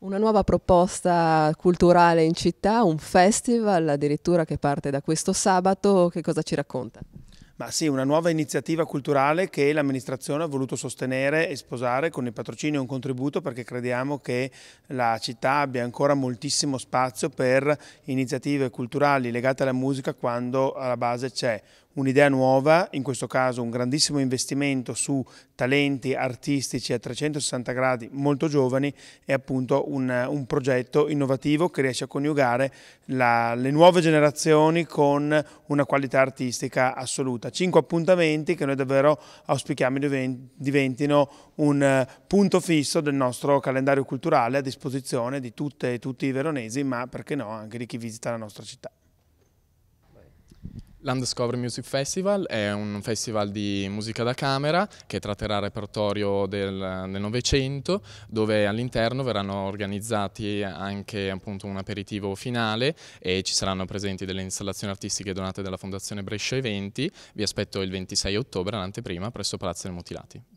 Una nuova proposta culturale in città, un festival addirittura che parte da questo sabato, che cosa ci racconta? Ma sì, una nuova iniziativa culturale che l'amministrazione ha voluto sostenere e sposare con il patrocinio e un contributo perché crediamo che la città abbia ancora moltissimo spazio per iniziative culturali legate alla musica quando alla base c'è un'idea nuova, in questo caso un grandissimo investimento su talenti artistici a 360 gradi molto giovani e appunto un, un progetto innovativo che riesce a coniugare la, le nuove generazioni con una qualità artistica assoluta. Cinque appuntamenti che noi davvero auspichiamo diventino un eh, punto fisso del nostro calendario culturale a disposizione di tutte e tutti i veronesi, ma perché no anche di chi visita la nostra città. L'Undiscover Music Festival è un festival di musica da camera che tratterà il repertorio del, Novecento dove all'interno verranno organizzati anche appunto, un aperitivo finale e ci saranno presenti delle installazioni artistiche donate dalla Fondazione Brescia Eventi. Vi aspetto il 26 ottobre all'anteprima presso Palazzo dei Mutilati.